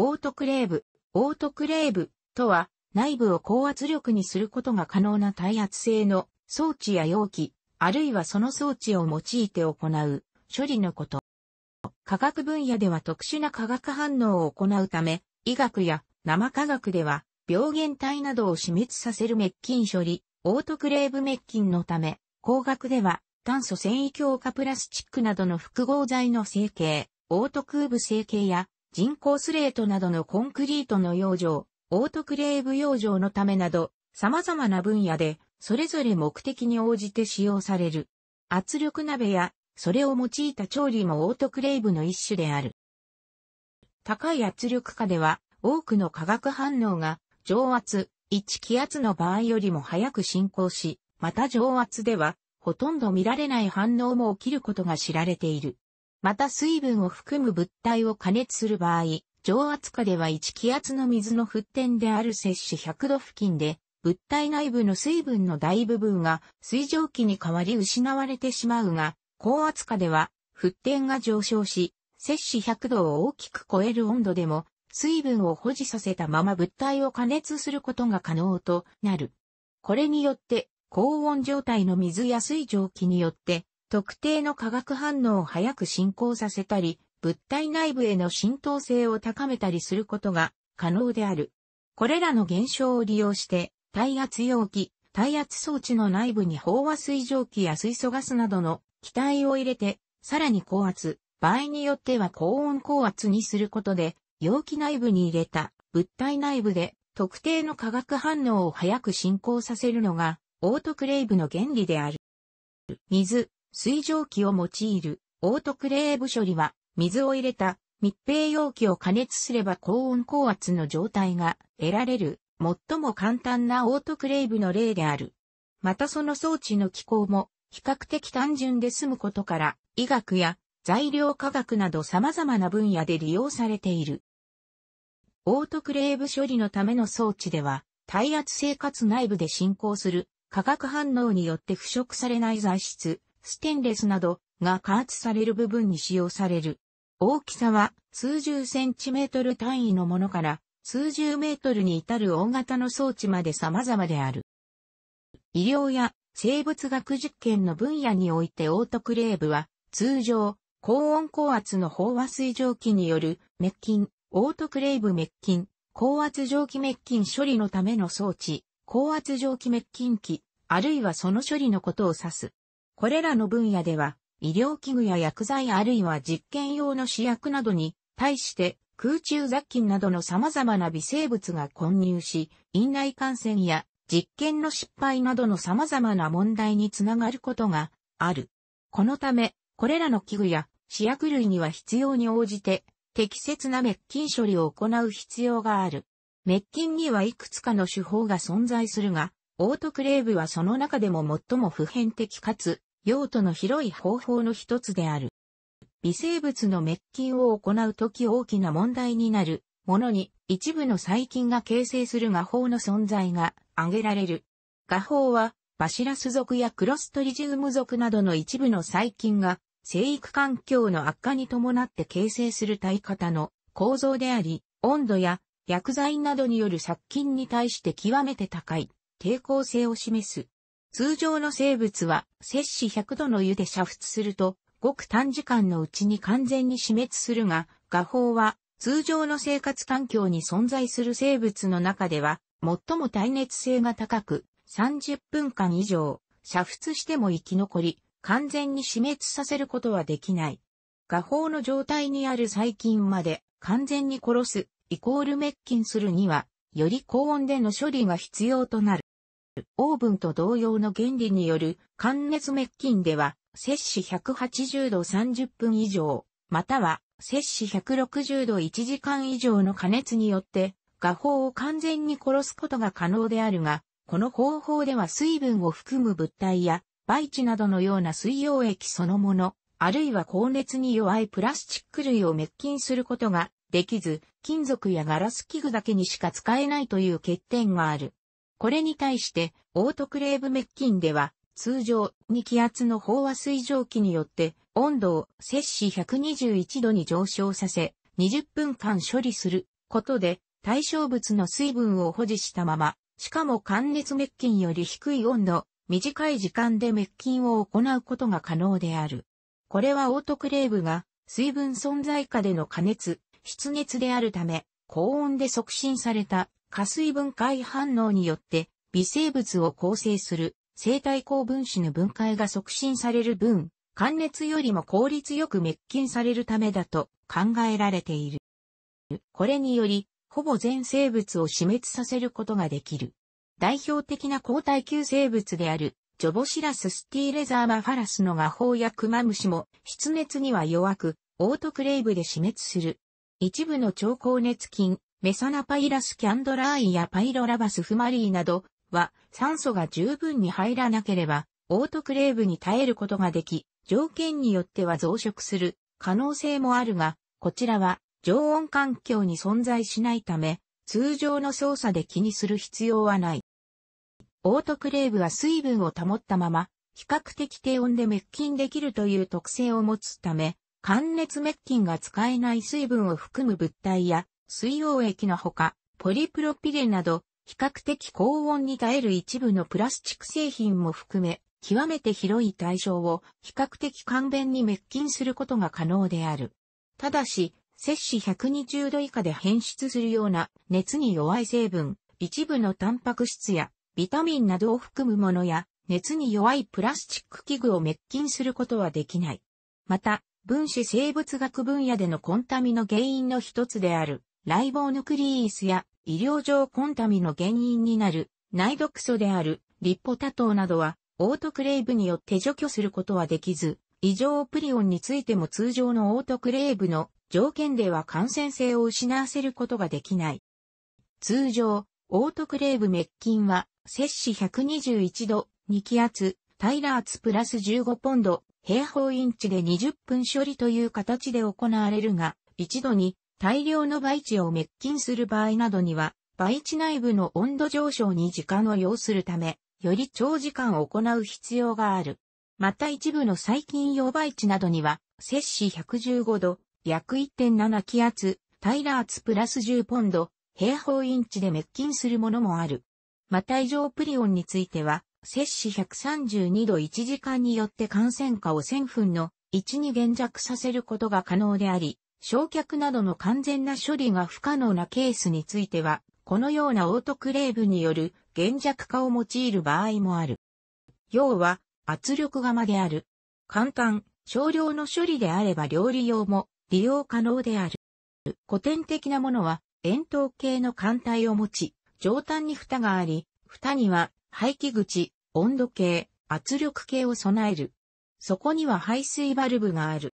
オートクレーブ。オートクレーブとは、内部を高圧力にすることが可能な耐圧性の装置や容器、あるいはその装置を用いて行う処理のこと。科学分野では特殊な化学反応を行うため、医学や生化学では病原体などを死滅させる滅菌処理、オートクレーブ滅菌のため、工学では炭素繊維強化プラスチックなどの複合剤の成形、オートクーブ成形や人工スレートなどのコンクリートの養生、オートクレーブ養生のためなど、様々な分野で、それぞれ目的に応じて使用される。圧力鍋や、それを用いた調理もオートクレーブの一種である。高い圧力下では、多くの化学反応が、上圧、1気圧の場合よりも早く進行し、また上圧では、ほとんど見られない反応も起きることが知られている。また水分を含む物体を加熱する場合、上圧下では1気圧の水の沸点である摂氏100度付近で、物体内部の水分の大部分が水蒸気に変わり失われてしまうが、高圧下では沸点が上昇し、摂氏100度を大きく超える温度でも水分を保持させたまま物体を加熱することが可能となる。これによって高温状態の水や水蒸気によって特定の化学反応を早く進行させたり、物体内部への浸透性を高めたりすることが可能である。これらの現象を利用して、耐圧容器、耐圧装置の内部に飽和水蒸気や水素ガスなどの気体を入れて、さらに高圧、場合によっては高温高圧にすることで、容器内部に入れた物体内部で特定の化学反応を早く進行させるのがオートクレイブの原理である。水、水蒸気を用いるオートクレーブ処理は、水を入れた密閉容器を加熱すれば高温高圧の状態が得られる最も簡単なオートクレーブの例である。またその装置の機構も比較的単純で済むことから医学や材料科学など様々な分野で利用されている。オートクレーブ処理のための装置では耐圧生活内部で進行する化学反応によって腐食されない材質、ステンレスなどが加圧される部分に使用される。大きさは数十センチメートル単位のものから数十メートルに至る大型の装置まで様々である。医療や生物学実験の分野においてオートクレーブは通常高温高圧の飽和水蒸気による滅菌、オートクレーブ滅菌、高圧蒸気滅菌処理のための装置、高圧蒸気滅菌機、あるいはその処理のことを指す。これらの分野では、医療器具や薬剤あるいは実験用の試薬などに対して空中雑菌などの様々な微生物が混入し、院内感染や実験の失敗などの様々な問題につながることがある。このため、これらの器具や試薬類には必要に応じて適切な滅菌処理を行う必要がある。滅菌にはいくつかの手法が存在するが、オートクレーブはその中でも最も普遍的かつ用途の広い方法の一つである。微生物の滅菌を行うとき大きな問題になるものに一部の細菌が形成する画法の存在が挙げられる。画法はバシラス属やクロストリジウム属などの一部の細菌が生育環境の悪化に伴って形成する体型の構造であり、温度や薬剤などによる殺菌に対して極めて高い抵抗性を示す。通常の生物は、摂氏100度の湯で煮沸すると、ごく短時間のうちに完全に死滅するが、画法は、通常の生活環境に存在する生物の中では、最も耐熱性が高く、30分間以上、煮沸しても生き残り、完全に死滅させることはできない。画法の状態にある細菌まで完全に殺す、イコール滅菌するには、より高温での処理が必要となる。オーブンと同様の原理による寒熱滅菌では、摂氏180度30分以上、または摂氏160度1時間以上の加熱によって、画法を完全に殺すことが可能であるが、この方法では水分を含む物体や、培地などのような水溶液そのもの、あるいは高熱に弱いプラスチック類を滅菌することができず、金属やガラス器具だけにしか使えないという欠点がある。これに対して、オートクレーブ滅菌では、通常に気圧の飽和水蒸気によって温度を摂氏121度に上昇させ、20分間処理することで対象物の水分を保持したまま、しかも寒熱滅菌より低い温度、短い時間で滅菌を行うことが可能である。これはオートクレーブが水分存在下での加熱、出熱であるため、高温で促進された加水分解反応によって微生物を構成する生体高分子の分解が促進される分、寒熱よりも効率よく滅菌されるためだと考えられている。これにより、ほぼ全生物を死滅させることができる。代表的な抗体級生物である、ジョボシラススティーレザーマファラスの魔法やクマムシも、湿熱には弱く、オートクレイブで死滅する。一部の超高熱菌、メサナパイラスキャンドラーイやパイロラバスフマリーなどは酸素が十分に入らなければオートクレーブに耐えることができ、条件によっては増殖する可能性もあるが、こちらは常温環境に存在しないため、通常の操作で気にする必要はない。オートクレーブは水分を保ったまま、比較的低温で滅菌できるという特性を持つため、寒熱滅菌が使えない水分を含む物体や水溶液のほか、ポリプロピレンなど、比較的高温に耐える一部のプラスチック製品も含め、極めて広い対象を比較的簡便に滅菌することが可能である。ただし、摂氏120度以下で変質するような熱に弱い成分、一部のタンパク質やビタミンなどを含むものや熱に弱いプラスチック器具を滅菌することはできない。また、分子生物学分野でのコンタミの原因の一つであるライボーヌクリースや医療上コンタミの原因になる内毒素であるリポタ糖などはオートクレーブによって除去することはできず、異常プリオンについても通常のオートクレーブの条件では感染性を失わせることができない。通常、オートクレーブ滅菌は、摂氏121度、2気圧、タイラーツプラス15ポンド、平方インチで20分処理という形で行われるが、一度に大量の培地を滅菌する場合などには、培地内部の温度上昇に時間を要するため、より長時間行う必要がある。また一部の細菌用培地などには、摂氏115度、約1.7気圧、タイラーツプラス10ポンド、平方インチで滅菌するものもある。また異常プリオンについては、摂氏132度1時間によって感染化を1000分の1に減弱させることが可能であり、焼却などの完全な処理が不可能なケースについては、このようなオートクレーブによる減弱化を用いる場合もある。要は、圧力釜である。簡単、少量の処理であれば料理用も利用可能である。古典的なものは、円筒形の艦体を持ち、上端に蓋があり、蓋には排気口、温度計、圧力計を備える。そこには排水バルブがある。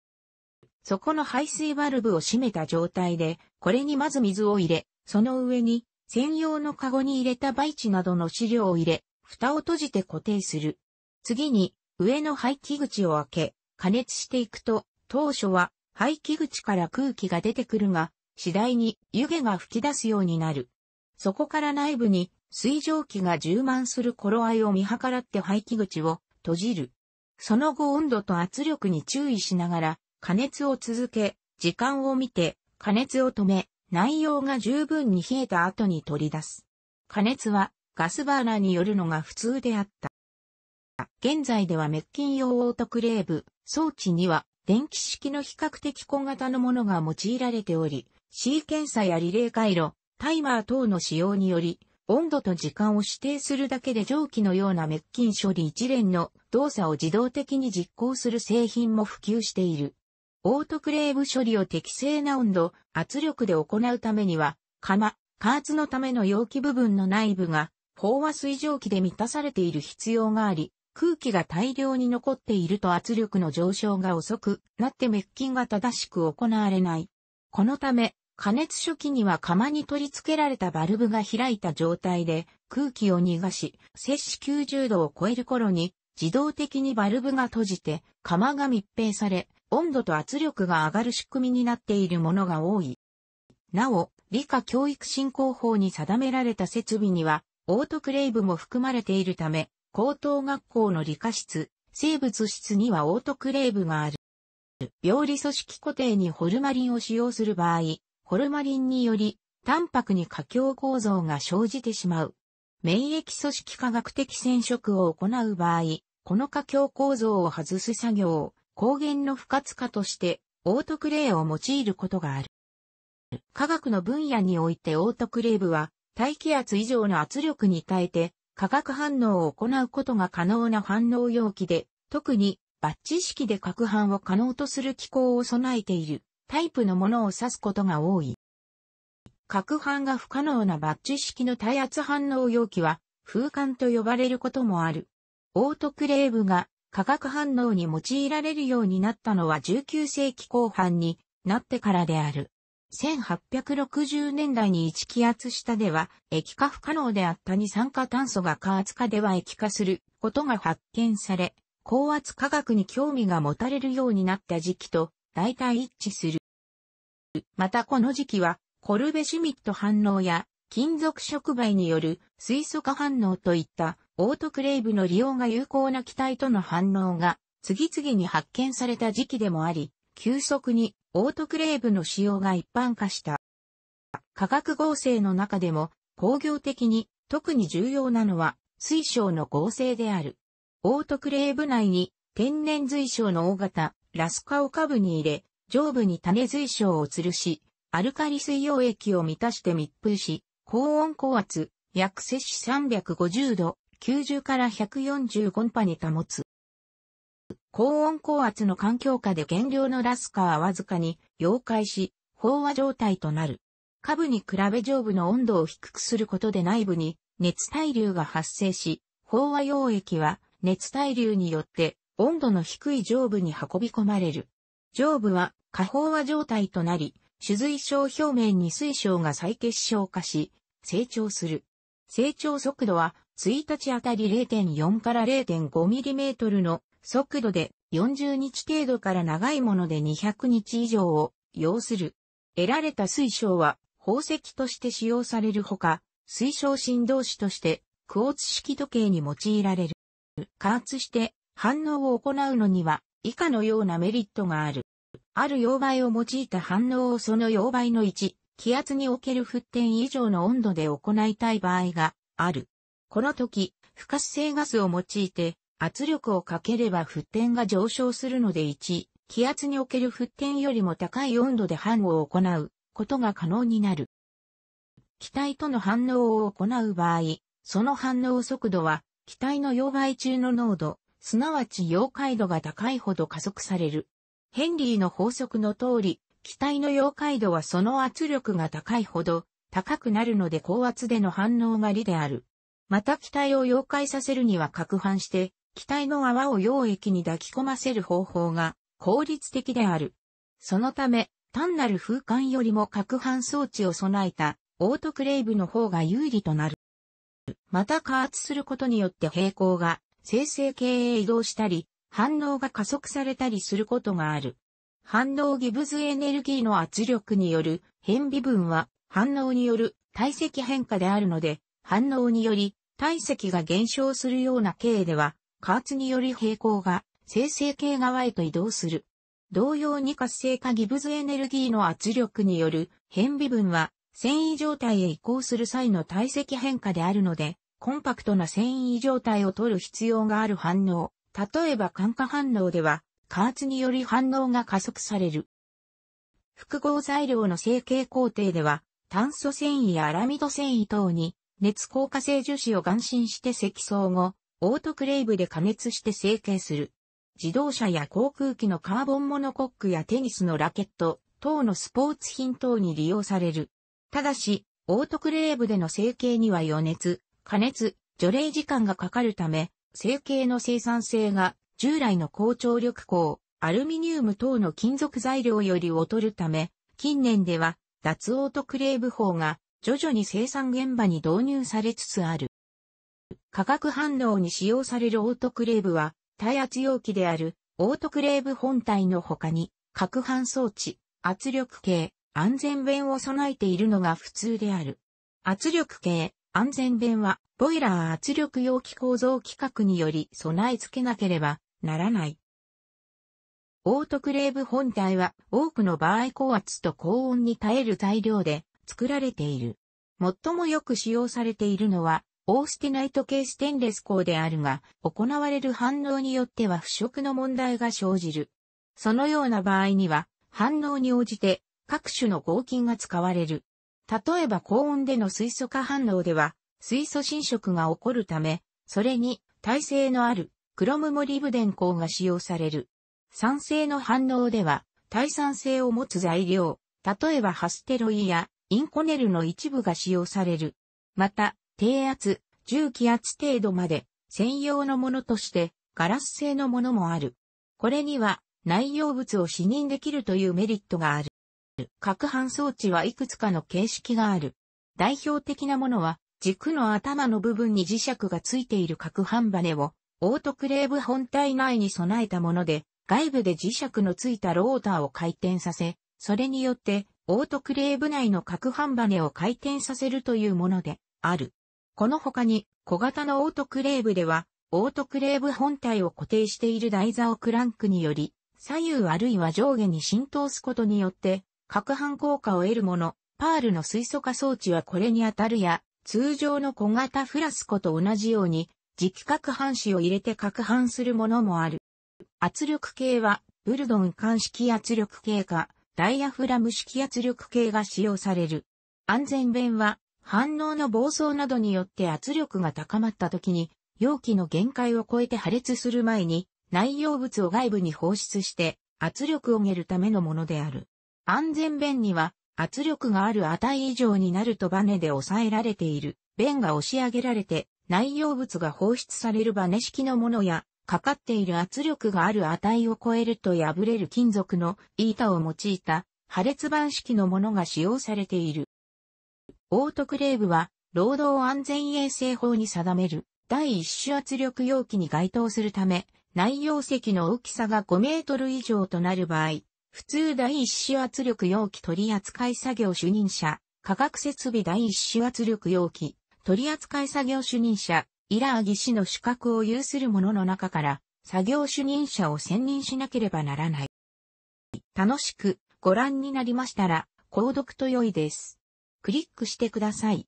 そこの排水バルブを閉めた状態で、これにまず水を入れ、その上に専用のカゴに入れた培地などの資料を入れ、蓋を閉じて固定する。次に、上の排気口を開け、加熱していくと、当初は排気口から空気が出てくるが、次第に湯気が吹き出すようになる。そこから内部に水蒸気が充満する頃合いを見計らって排気口を閉じる。その後温度と圧力に注意しながら加熱を続け、時間を見て、加熱を止め、内容が十分に冷えた後に取り出す。加熱はガスバーナーによるのが普通であった。現在では滅菌用オートクレーブ装置には電気式の比較的小型のものが用いられており、シーケンサやリレー回路、タイマー等の使用により、温度と時間を指定するだけで蒸気のような滅菌処理一連の動作を自動的に実行する製品も普及している。オートクレーブ処理を適正な温度、圧力で行うためには、釜、加圧のための容器部分の内部が、飽和水蒸気で満たされている必要があり、空気が大量に残っていると圧力の上昇が遅くなって滅菌が正しく行われない。このため、加熱初期には釜に取り付けられたバルブが開いた状態で空気を逃がし、摂氏90度を超える頃に自動的にバルブが閉じて釜が密閉され、温度と圧力が上がる仕組みになっているものが多い。なお、理科教育振興法に定められた設備には、オートクレイブも含まれているため、高等学校の理科室、生物室にはオートクレイブがある。病理組織固定にホルマリンを使用する場合、ホルマリンにより、タンパクに過強構造が生じてしまう。免疫組織化学的染色を行う場合、この過強構造を外す作業を光源の不活化として、オートクレーを用いることがある。科学の分野においてオートクレーブは、大気圧以上の圧力に耐えて、化学反応を行うことが可能な反応容器で、特にバッチ式で攪拌を可能とする機構を備えているタイプのものを指すことが多い。核反が不可能なバッチ式の耐圧反応容器は、風管と呼ばれることもある。オートクレーブが化学反応に用いられるようになったのは19世紀後半になってからである。1860年代に1気圧下では液化不可能であった二酸化炭素が加圧化では液化することが発見され、高圧化学に興味が持たれるようになった時期と大体一致する。またこの時期はコルベシュミット反応や金属触媒による水素化反応といったオートクレイブの利用が有効な機体との反応が次々に発見された時期でもあり、急速にオートクレイブの使用が一般化した。化学合成の中でも工業的に特に重要なのは水晶の合成である。オートクレーブ内に天然水晶の大型ラスカを下部に入れ、上部に種水晶を吊るし、アルカリ水溶液を満たして密封し、高温高圧、約摂氏350度、90から145波に保つ。高温高圧の環境下で原料のラスカーはわずかに溶解し、飽和状態となる。下部に比べ上部の温度を低くすることで内部に熱対流が発生し、飽和溶液は熱対流によって温度の低い上部に運び込まれる。上部は過飽和状態となり、取水症表面に水晶が再結晶化し、成長する。成長速度は1日あたり0.4から0.5ミリメートルの速度で40日程度から長いもので200日以上を要する。得られた水晶は宝石として使用されるほか、水晶振動子としてクォーツ式時計に用いられる。加圧して反応を行うのには以下のようなメリットがある。ある溶媒を用いた反応をその溶媒の1、気圧における沸点以上の温度で行いたい場合がある。この時、不活性ガスを用いて、圧力をかければ沸点が上昇するので1、気圧における沸点よりも高い温度で反応を行うことが可能になる。気体との反応を行う場合、その反応速度は、気体の溶媒中の濃度、すなわち溶解度が高いほど加速される。ヘンリーの法則の通り、気体の溶解度はその圧力が高いほど高くなるので高圧での反応が理である。また機体を溶解させるには攪拌して、機体の泡を溶液に抱き込ませる方法が効率的である。そのため、単なる風管よりも攪拌装置を備えたオートクレイブの方が有利となる。また加圧することによって平行が生成系へ移動したり、反応が加速されたりすることがある。反応ギブズエネルギーの圧力による変微分は反応による体積変化であるので、反応により体積が減少するような形では、加圧により平行が生成系側へと移動する。同様に活性化ギブズエネルギーの圧力による変微分は繊維状態へ移行する際の体積変化であるので、コンパクトな繊維状態を取る必要がある反応。例えば感化反応では、加圧により反応が加速される。複合材料の成形工程では、炭素繊維やアラミド繊維等に熱硬化性樹脂を含浸して積層後、オートクレイブで加熱して成形する。自動車や航空機のカーボンモノコックやテニスのラケット等のスポーツ品等に利用される。ただし、オートクレーブでの成形には余熱、加熱、除冷時間がかかるため、成形の生産性が従来の高張力鋼、アルミニウム等の金属材料より劣るため、近年では脱オートクレーブ法が徐々に生産現場に導入されつつある。化学反応に使用されるオートクレーブは、耐圧容器であるオートクレーブ本体の他に、攪拌装置、圧力計、安全弁を備えているのが普通である。圧力計、安全弁は、ボイラー圧力容器構造規格により備え付けなければならない。オートクレーブ本体は多くの場合高圧と高温に耐える材料で作られている。最もよく使用されているのは、オーステナイト系ステンレス鋼であるが、行われる反応によっては腐食の問題が生じる。そのような場合には、反応に応じて各種の合金が使われる。例えば高温での水素化反応では、水素侵食が起こるため、それに耐性のあるクロムモリブデン鋼が使用される。酸性の反応では、耐酸性を持つ材料、例えばハステロイやインコネルの一部が使用される。また、低圧、重気圧程度まで専用のものとしてガラス製のものもある。これには内容物を視認できるというメリットがある。攪拌装置はいくつかの形式がある。代表的なものは軸の頭の部分に磁石がついている攪拌バネをオートクレーブ本体内に備えたもので外部で磁石のついたローターを回転させ、それによってオートクレーブ内の角半バネを回転させるというものである。この他に小型のオートクレーブでは、オートクレーブ本体を固定している台座をクランクにより、左右あるいは上下に浸透すことによって、角半効果を得るもの、パールの水素化装置はこれに当たるや、通常の小型フラスコと同じように、磁気角半紙を入れて角半するものもある。圧力計は、ブルドン鑑識圧力計か、ダイヤフラム式圧力計が使用される。安全弁は反応の暴走などによって圧力が高まった時に容器の限界を超えて破裂する前に内容物を外部に放出して圧力をげるためのものである。安全弁には圧力がある値以上になるとバネで抑えられている弁が押し上げられて内容物が放出されるバネ式のものやかかっている圧力がある値を超えると破れる金属の板を用いた破裂板式のものが使用されている。オートクレーブは労働安全衛生法に定める第一種圧力容器に該当するため内容積の大きさが5メートル以上となる場合、普通第一種圧力容器取扱作業主任者、化学設備第一種圧力容器取扱作業主任者、イラー技師の資格を有する者の中から、作業主任者を選任しなければならない。楽しくご覧になりましたら、購読と良いです。クリックしてください。